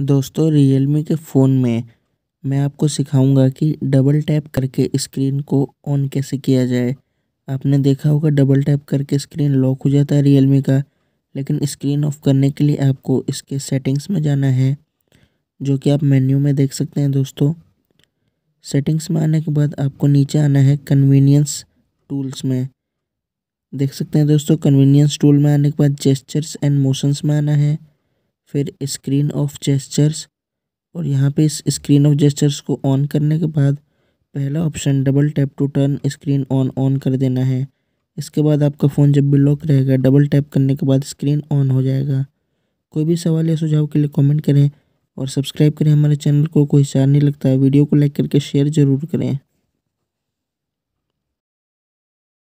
दोस्तों रियलमी के फ़ोन में मैं आपको सिखाऊंगा कि डबल टैप करके स्क्रीन को ऑन कैसे किया जाए आपने देखा होगा डबल टैप करके स्क्रीन लॉक हो जाता है रियलमी का लेकिन स्क्रीन ऑफ करने के लिए आपको इसके सेटिंग्स में जाना है जो कि आप मेन्यू में देख सकते हैं दोस्तों सेटिंग्स में आने के बाद आपको नीचे आना है कन्वीनियंस टूल्स में देख सकते हैं दोस्तों कन्वीनियंस टूल में आने के बाद जेस्चर्स एंड मोशंस में आना है फिर स्क्रीन ऑफ जेस्चर्स और यहाँ पे इस स्क्रीन ऑफ जेस्चर्स को ऑन करने के बाद पहला option double tap to turn screen on on कर देना है इसके बाद आपका फ़ोन जब भी लॉक रहेगा डबल टैप करने के बाद स्क्रीन ऑन हो जाएगा कोई भी सवाल या सुझाव के लिए कमेंट करें और सब्सक्राइब करें हमारे चैनल को कोई चार नहीं लगता वीडियो को लाइक करके शेयर ज़रूर करें